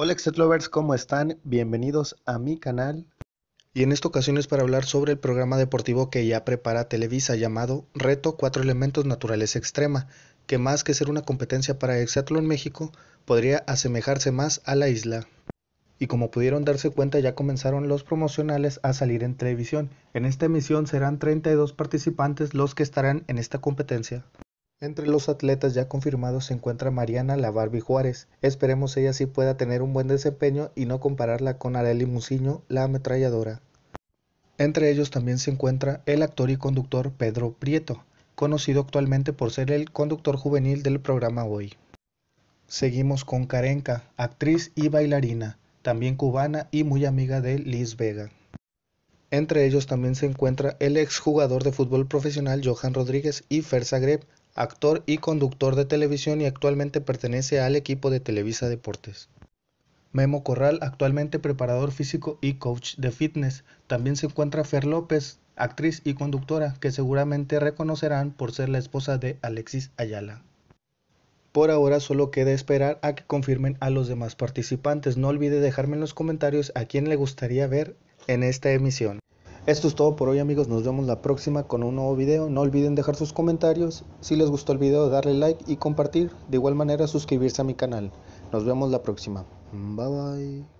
Hola lovers, ¿cómo están? Bienvenidos a mi canal. Y en esta ocasión es para hablar sobre el programa deportivo que ya prepara Televisa llamado Reto Cuatro Elementos Naturales Extrema, que más que ser una competencia para en México, podría asemejarse más a la isla. Y como pudieron darse cuenta ya comenzaron los promocionales a salir en televisión. En esta emisión serán 32 participantes los que estarán en esta competencia. Entre los atletas ya confirmados se encuentra Mariana La Barbie Juárez. Esperemos ella sí pueda tener un buen desempeño y no compararla con Areli Muciño, la ametralladora. Entre ellos también se encuentra el actor y conductor Pedro Prieto, conocido actualmente por ser el conductor juvenil del programa Hoy. Seguimos con Karenka, actriz y bailarina, también cubana y muy amiga de Liz Vega. Entre ellos también se encuentra el exjugador de fútbol profesional Johan Rodríguez y Fer Zagreb, actor y conductor de televisión y actualmente pertenece al equipo de Televisa Deportes. Memo Corral, actualmente preparador físico y coach de fitness. También se encuentra Fer López, actriz y conductora, que seguramente reconocerán por ser la esposa de Alexis Ayala. Por ahora solo queda esperar a que confirmen a los demás participantes. No olvide dejarme en los comentarios a quién le gustaría ver en esta emisión. Esto es todo por hoy amigos, nos vemos la próxima con un nuevo video. No olviden dejar sus comentarios, si les gustó el video darle like y compartir, de igual manera suscribirse a mi canal. Nos vemos la próxima. Bye bye.